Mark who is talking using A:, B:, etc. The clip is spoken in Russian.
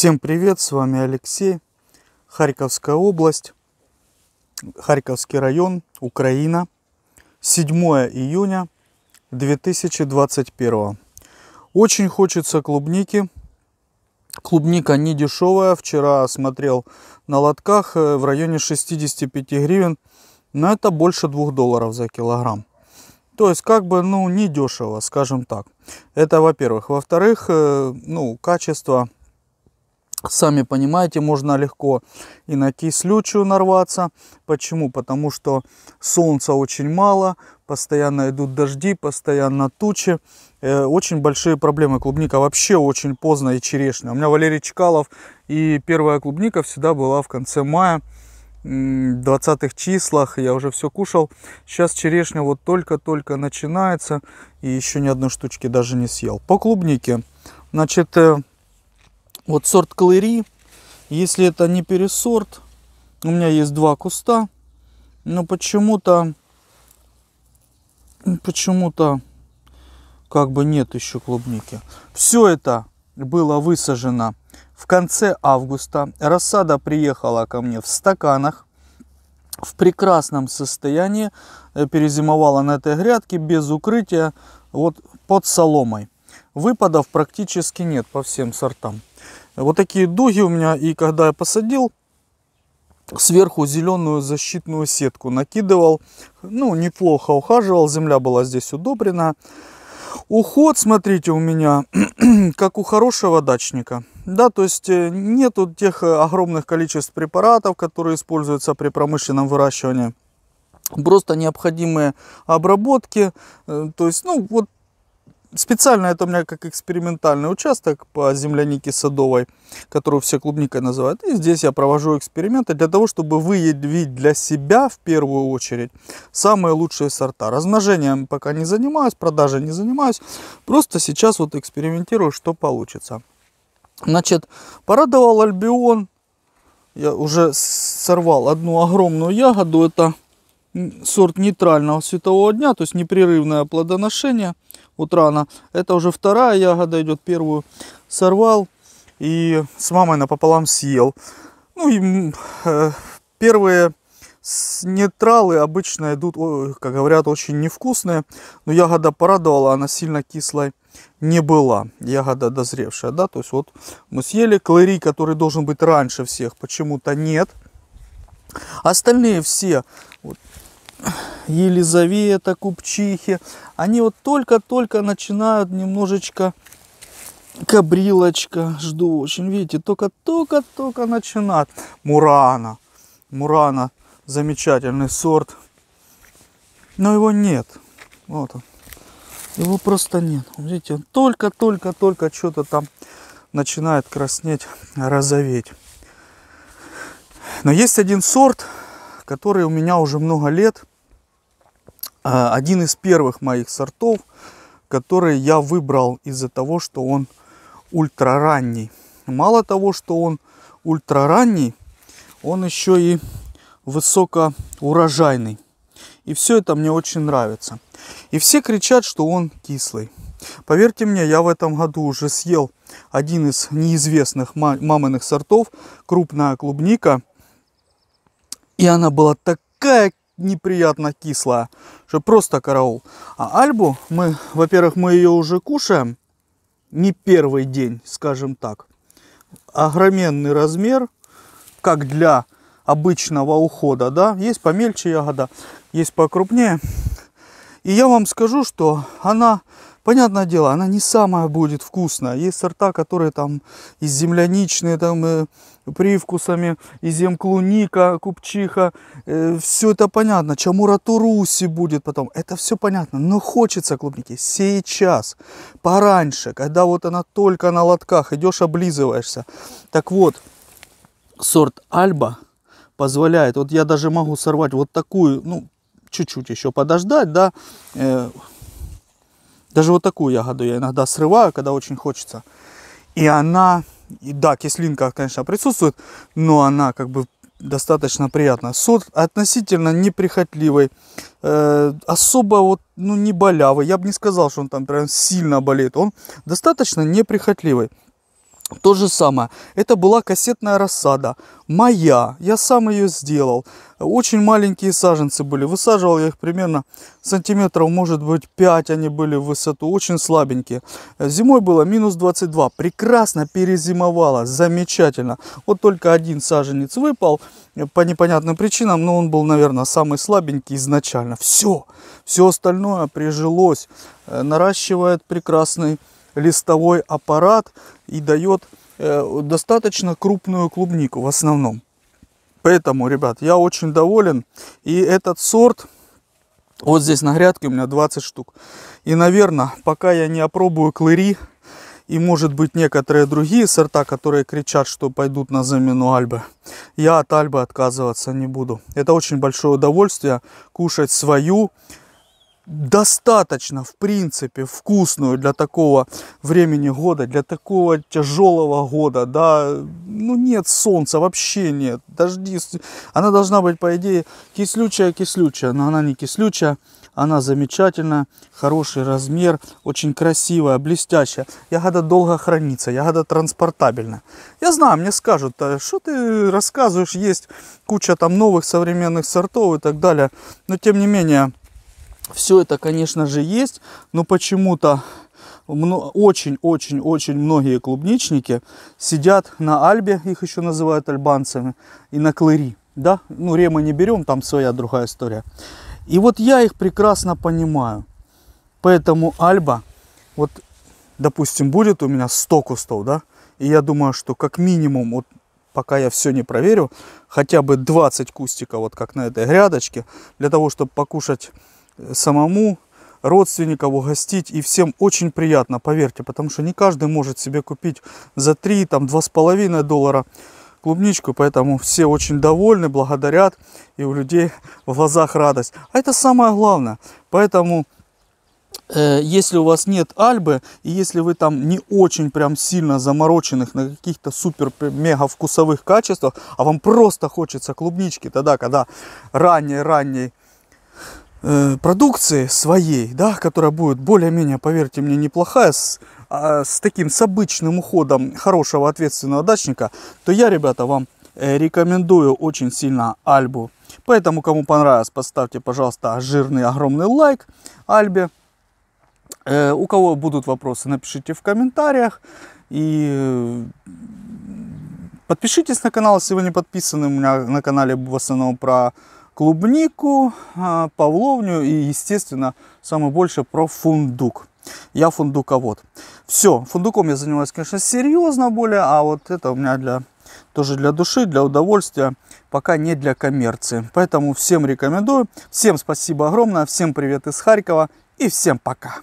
A: Всем привет, с вами Алексей, Харьковская область, Харьковский район, Украина, 7 июня 2021. Очень хочется клубники. Клубника не дешевая, вчера смотрел на лотках э, в районе 65 гривен, но это больше 2 долларов за килограмм. То есть, как бы, ну, не дешево, скажем так. Это, во-первых. Во-вторых, э, ну, качество – Сами понимаете, можно легко и на кислючую нарваться. Почему? Потому что солнца очень мало, постоянно идут дожди, постоянно тучи. Э, очень большие проблемы. Клубника вообще очень поздно и черешня. У меня Валерий Чкалов и первая клубника всегда была в конце мая. 20 числах я уже все кушал. Сейчас черешня вот только-только начинается. И еще ни одной штучки даже не съел. По клубнике. Значит, э, вот сорт Клэри. Если это не пересорт, у меня есть два куста. Но почему-то, почему-то, как бы нет еще клубники. Все это было высажено в конце августа. Рассада приехала ко мне в стаканах в прекрасном состоянии. Э, перезимовала на этой грядке без укрытия, вот под соломой. Выпадов практически нет по всем сортам. Вот такие дуги у меня, и когда я посадил, сверху зеленую защитную сетку накидывал. Ну, неплохо ухаживал, земля была здесь удобрена. Уход, смотрите, у меня как у хорошего дачника. Да, то есть э, нету тех э, огромных количеств препаратов, которые используются при промышленном выращивании. Просто необходимые обработки. Э, то есть, ну, вот Специально это у меня как экспериментальный участок по землянике садовой, которую все клубникой называют. И здесь я провожу эксперименты для того, чтобы выявить для себя в первую очередь самые лучшие сорта. Размножением пока не занимаюсь, продажей не занимаюсь. Просто сейчас вот экспериментирую, что получится. Значит, порадовал Альбион. Я уже сорвал одну огромную ягоду. Это сорт нейтрального светового дня, то есть непрерывное плодоношение вот Это уже вторая ягода идет, первую сорвал и с мамой напополам съел. Ну и э, первые нейтралы обычно идут, как говорят, очень невкусные, но ягода порадовала, она сильно кислой не была, ягода дозревшая, да, то есть вот мы съели клэри, который должен быть раньше всех, почему-то нет. Остальные все, вот, Елизавета, купчихи, они вот только-только начинают немножечко кабрилочка, жду очень, видите, только-только-только начинает. Мурана, Мурана, замечательный сорт, но его нет, вот он, его просто нет, видите, он только-только-только что-то там начинает краснеть, розоветь. Но есть один сорт, который у меня уже много лет – а, один из первых моих сортов, который я выбрал из-за того, что он ультраранний. Мало того, что он ультраранний, он еще и высокоурожайный. И все это мне очень нравится. И все кричат, что он кислый. Поверьте мне, я в этом году уже съел один из неизвестных маминых сортов, крупная клубника. И она была такая неприятно кислая, что просто караул. А альбу мы, во-первых, мы ее уже кушаем, не первый день, скажем так. Огроменный размер, как для обычного ухода, да. Есть помельче ягода, есть покрупнее. И я вам скажу, что она Понятное дело, она не самая будет вкусная. Есть сорта, которые там и земляничные, там э, привкусами, и земклуника, купчиха. Э, все это понятно. Чамура туруси будет потом. Это все понятно. Но хочется клубники сейчас, пораньше, когда вот она только на лотках. Идешь, облизываешься. Так вот, сорт Альба позволяет. Вот я даже могу сорвать вот такую, ну, чуть-чуть еще подождать, да, э, даже вот такую ягоду я иногда срываю, когда очень хочется. И она, и да, кислинка, конечно, присутствует, но она как бы достаточно приятная. Сорт относительно неприхотливый, э, особо вот, ну, не болявый. Я бы не сказал, что он там прям сильно болит, Он достаточно неприхотливый. То же самое. Это была кассетная рассада. Моя. Я сам ее сделал. Очень маленькие саженцы были. Высаживал я их примерно сантиметров, может быть, 5 они были в высоту. Очень слабенькие. Зимой было минус 22. Прекрасно перезимовало. Замечательно. Вот только один саженец выпал э, по непонятным причинам. Но он был, наверное, самый слабенький изначально. Все. Все остальное прижилось. Э, наращивает прекрасный листовой аппарат и дает э, достаточно крупную клубнику в основном. Поэтому, ребят, я очень доволен. И этот сорт, вот здесь на грядке у меня 20 штук. И, наверное, пока я не опробую клыри и, может быть, некоторые другие сорта, которые кричат, что пойдут на замену альбы, я от альбы отказываться не буду. Это очень большое удовольствие кушать свою достаточно, в принципе, вкусную для такого времени года, для такого тяжелого года, да, ну нет солнца, вообще нет, дожди, она должна быть, по идее, кислючая-кислючая, но она не кислючая, она замечательная, хороший размер, очень красивая, блестящая. Ягода долго хранится, ягода транспортабельна, Я знаю, мне скажут, «А что ты рассказываешь, есть куча там новых современных сортов и так далее. Но тем не менее, все это, конечно же, есть, но почему-то очень-очень-очень многие клубничники сидят на альбе, их еще называют альбанцами, и на клыри. Да? Ну, ремы не берем, там своя другая история. И вот я их прекрасно понимаю. Поэтому альба, вот, допустим, будет у меня 100 кустов, да? И я думаю, что как минимум, вот пока я все не проверю, хотя бы 20 кустиков, вот как на этой грядочке, для того, чтобы покушать самому, родственников угостить. И всем очень приятно, поверьте, потому что не каждый может себе купить за 3, там два с половиной доллара клубничку, поэтому все очень довольны, благодарят, и у людей в глазах радость. А это самое главное. Поэтому, э, если у вас нет альбы, и если вы там не очень прям сильно замороченных на каких-то супер-мега вкусовых качествах, а вам просто хочется клубнички тогда, когда ранней-ранней Э, продукции своей, да, которая будет более-менее, поверьте мне, неплохая, с, а, с таким, с обычным уходом хорошего ответственного дачника, то я, ребята, вам э, рекомендую очень сильно Альбу. Поэтому, кому понравилось, поставьте, пожалуйста, жирный огромный лайк Альбе. Э, у кого будут вопросы, напишите в комментариях. И э, подпишитесь на канал, если вы не подписаны. У меня на канале в основном про клубнику, а, павловню и, естественно, самое большее про фундук. Я фундуковод. Все, фундуком я занимаюсь, конечно, серьезно более, а вот это у меня для тоже для души, для удовольствия, пока не для коммерции. Поэтому всем рекомендую. Всем спасибо огромное, всем привет из Харькова и всем пока.